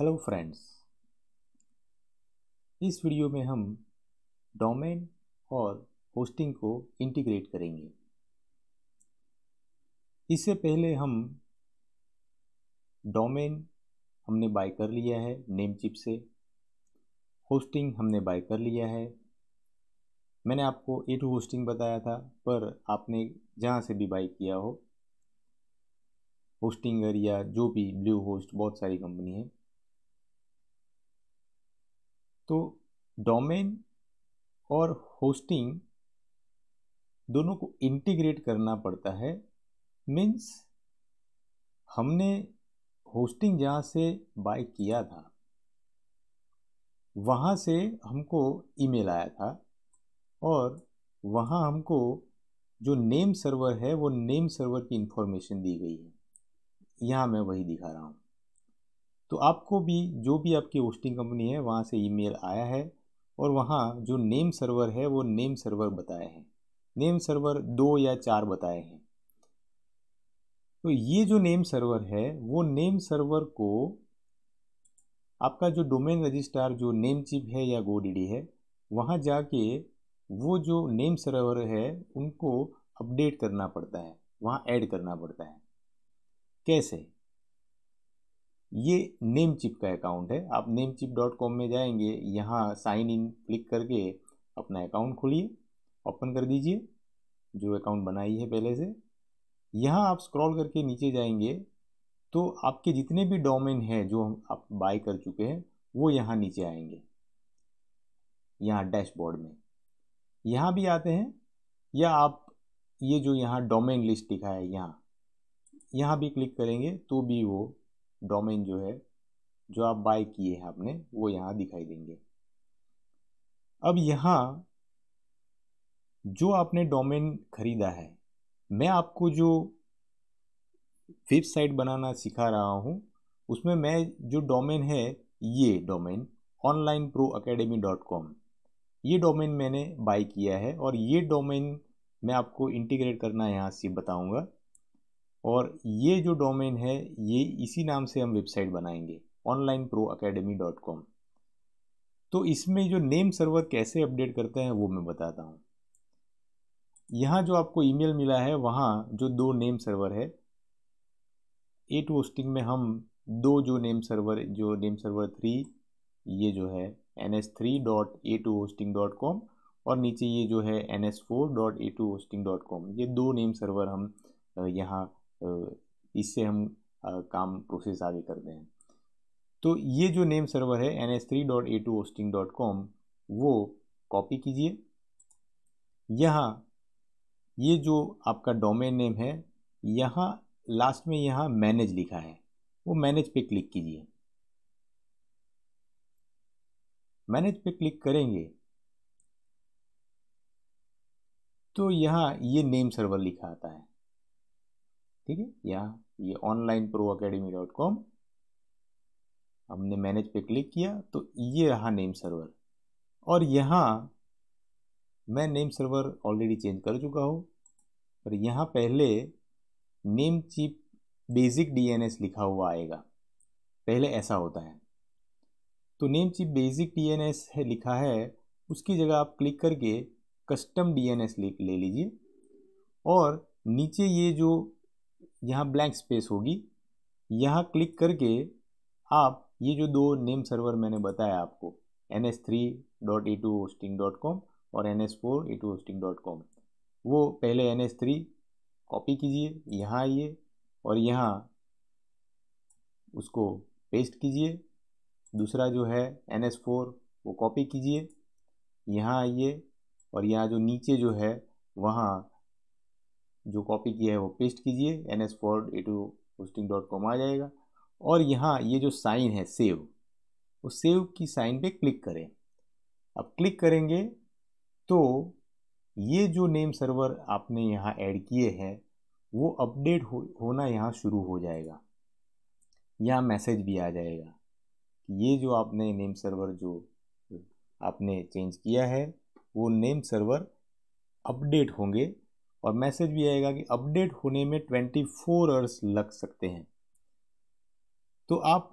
hello friends इस video में हम डोमेन और होस्टिंग को इंटीग्रेट करेंगे इससे पहले हम डोमेन हमने बाय कर लिया है नेम चिप से होस्टिंग हमने बाय कर लिया है मैंने आपको ए टू होस्टिंग बताया था पर आपने जहाँ से भी बाय किया हो होस्टिंगर या जो भी ब्लू होस्ट बहुत सारी कंपनी है तो डोमेन और होस्टिंग दोनों को इंटीग्रेट करना पड़ता है मीन्स हमने होस्टिंग जहाँ से बाय किया था वहाँ से हमको ईमेल आया था और वहाँ हमको जो नेम सर्वर है वो नेम सर्वर की इन्फॉर्मेशन दी गई है यहाँ मैं वही दिखा रहा हूँ तो आपको भी जो भी आपकी होस्टिंग कंपनी है वहाँ से ईमेल आया है और वहाँ जो नेम सर्वर है वो नेम सर्वर बताए हैं नेम सर्वर दो या चार बताए हैं तो ये जो नेम सर्वर है वो नेम सर्वर को आपका जो डोमेन रजिस्ट्रार जो नेम चिप है या गोडीडी है वहाँ जाके वो जो नेम सर्वर है उनको अपडेट करना पड़ता है वहाँ ऐड करना पड़ता है कैसे ये नेम चिप का अकाउंट है आप नेम चिप डॉट कॉम में जाएंगे यहाँ साइन इन क्लिक करके अपना अकाउंट खोलिए ओपन कर दीजिए जो अकाउंट बनाई है पहले से यहाँ आप स्क्रॉल करके नीचे जाएंगे तो आपके जितने भी डोमेन हैं जो हम आप बाय कर चुके हैं वो यहाँ नीचे आएंगे यहाँ डैशबोर्ड में यहाँ भी आते हैं या आप ये जो यहाँ डोमेन लिस्ट लिखा है यहाँ यहाँ भी क्लिक करेंगे तो भी वो डोमेन जो है जो आप बाय किए हैं आपने वो यहाँ दिखाई देंगे अब यहाँ जो आपने डोमेन खरीदा है मैं आपको जो वेबसाइट बनाना सिखा रहा हूँ उसमें मैं जो डोमेन है ये domain online pro academy dot com ये डोमेन मैंने बाय किया है और ये डोमेन मैं आपको इंटीग्रेट करना यहाँ से बताऊँगा और ये जो डोमेन है ये इसी नाम से हम वेबसाइट बनाएंगे online pro academy dot com तो इसमें जो नेम सर्वर कैसे अपडेट करते हैं वो मैं बताता हूँ यहाँ जो आपको ईमेल मिला है वहाँ जो दो नेम सर्वर है एट होस्टिंग में हम दो जो नेम सर्वर जो नेम सर्वर थ्री ये जो है N S three dot A two hosting dot com और नीचे ये जो है N S four dot A two hosting dot com ये दो नेम सर्वर हम यहाँ इससे हम काम प्रोसेस आगे करते हैं तो ये जो नेम सर्वर है N S three dot A two hosting dot com वो कॉपी कीजिए यहाँ ये जो आपका डोमेन नेम है यहाँ लास्ट में यहाँ मैनेज लिखा है वो मैनेज पे क्लिक कीजिए मैनेज पे क्लिक करेंगे तो यहाँ ये नेम सर्वर लिखा आता है ठीक है यहाँ ये online pro academy dot com हमने मैनेज पे क्लिक किया तो ये रहा नेम सर्वर और यहाँ मैं नेम सर्वर ऑलरेडी चेंज कर चुका हूँ और यहाँ पहले नेम चिप बेसिक डीएनएस लिखा हुआ आएगा पहले ऐसा होता है तो नेम चिप बेसिक डीएनएस है लिखा है उसकी जगह आप क्लिक करके कस्टम डीएनएस ले लीजिए और नीचे ये जो यहाँ ब्लैंक स्पेस होगी यहाँ क्लिक करके आप ये जो दो नेम सर्वर मैंने बताया आपको N S three dot E two hosting dot com और N S four E two hosting dot com वो पहले एन एस थ्री कॉपी कीजिए यहाँ आइए और यहाँ उसको पेस्ट कीजिए दूसरा जो है एन एस फोर वो कॉपी कीजिए यहाँ आइए और यहाँ जो नीचे जो है वहाँ जो कॉपी किया है वो पेस्ट कीजिए N S four A two hosting dot com आ जाएगा और यहाँ ये जो साइन है सेव उस सेव की साइन पे क्लिक करें अब क्लिक करेंगे तो ये जो नेम सर्वर आपने यहाँ ऐड किए हैं वो अपडेट हो होना यहाँ शुरू हो जाएगा यहाँ मैसेज भी आ जाएगा कि ये जो आपने नेम सर्वर जो आपने चेंज किया है वो नेम सर्वर अपडेट होंगे और मैसेज भी आएगा कि अपडेट होने में 24 फोर आवर्स लग सकते हैं तो आप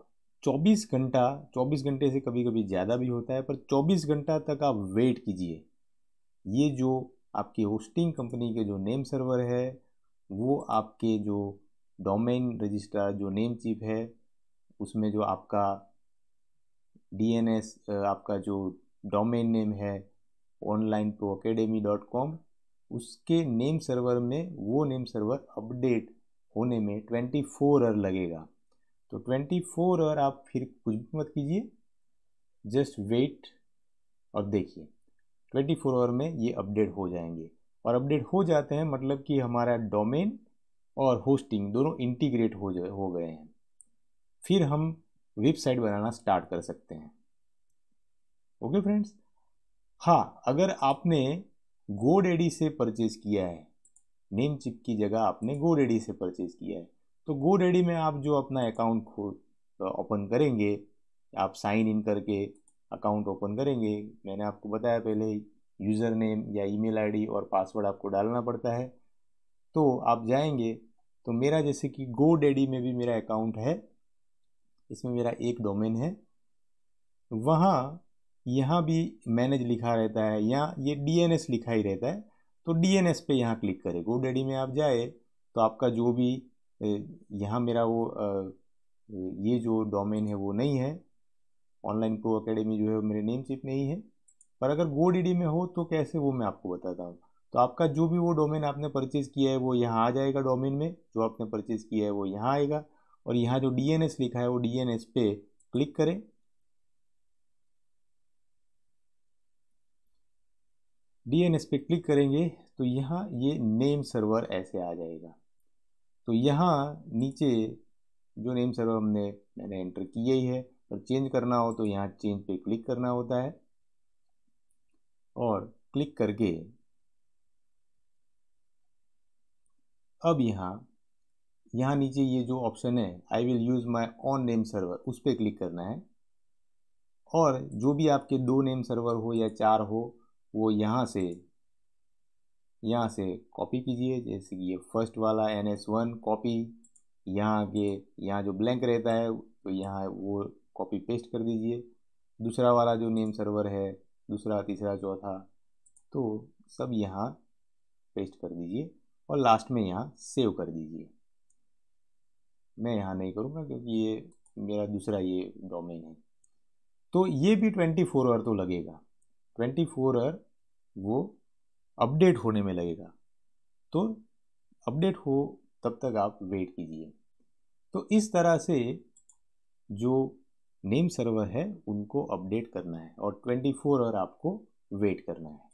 24 घंटा 24 घंटे से कभी कभी ज़्यादा भी होता है पर 24 घंटा तक आप वेट कीजिए ये जो आपकी होस्टिंग कंपनी के जो नेम सर्वर है वो आपके जो डोमेन रजिस्ट्रार जो नेम चिप है उसमें जो आपका डीएनएस आपका जो डोमेन नेम है online pro academy dot com उसके नेम सर्वर में वो नेम सर्वर अपडेट होने में ट्वेंटी फोर आवर लगेगा तो ट्वेंटी फोर आवर आप फिर कुछ भी मत कीजिए जस्ट वेट और देखिए ट्वेंटी फोर आवर में ये अपडेट हो जाएंगे और अपडेट हो जाते हैं मतलब कि हमारा डोमेन और होस्टिंग दोनों इंटीग्रेट हो हो गए हैं फिर हम वेबसाइट बनाना स्टार्ट कर सकते हैं ओके फ्रेंड्स हाँ अगर आपने गोडेडी से परचेज किया है नेम चिप की जगह आपने गोडेडी से परचेज किया है तो गोडेडी में आप जो अपना अकाउंट खोल ओपन करेंगे आप साइन इन करके अकाउंट ओपन करेंगे मैंने आपको बताया पहले यूज़र नेम या ईमेल आईडी और पासवर्ड आपको डालना पड़ता है तो आप जाएंगे तो मेरा जैसे कि गो डैडी में भी मेरा अकाउंट है इसमें मेरा एक डोमेन है वहाँ यहाँ भी मैनेज लिखा रहता है यहाँ ये डीएनएस लिखा ही रहता है तो डीएनएस पे यहाँ क्लिक करें गो डैडी में आप जाए तो आपका जो भी यहाँ मेरा वो ये जो डोमेन है वो नहीं है ऑनलाइन प्रो अकेडमी जो है मेरे नेम चिप नहीं है पर अगर गो डैडी में हो तो कैसे वो मैं आपको बताता हूँ तो आपका जो भी वो डोमेन आपने परचेज़ किया है वो यहाँ आ जाएगा डोमेन में जो आपने परचेज़ किया है वो यहाँ आएगा और यहाँ जो डी लिखा है वो डी पे क्लिक करें डी एन एस पे क्लिक करेंगे तो यहाँ ये नेम सर्वर ऐसे आ जाएगा तो यहाँ नीचे जो नेम सर्वर हमने मैंने एंटर किया ही है और चेंज करना हो तो यहाँ चेंज पे क्लिक करना होता है और क्लिक करके अब यहाँ यहाँ नीचे ये जो ऑप्शन है I will use my own name server उस पर क्लिक करना है और जो भी आपके दो नेम सर्वर हो या चार हो वो यहाँ से यहाँ से कॉपी कीजिए जैसे कि ये फर्स्ट वाला एन एस वन कॉपी यहाँ के यहाँ जो ब्लैंक रहता है तो यहाँ वो कॉपी पेस्ट कर दीजिए दूसरा वाला जो नेम सर्वर है दूसरा तीसरा चौथा तो सब यहाँ पेस्ट कर दीजिए और लास्ट में यहाँ सेव कर दीजिए मैं यहाँ नहीं करूँगा क्योंकि ये मेरा दूसरा ये डोमेन है तो ये भी ट्वेंटी फोर आवर तो लगेगा ट्वेंटी फोर आवर वो अपडेट होने में लगेगा तो अपडेट हो तब तक आप वेट कीजिए तो इस तरह से जो नेम सर्वर है उनको अपडेट करना है और ट्वेंटी फोर आवर आपको वेट करना है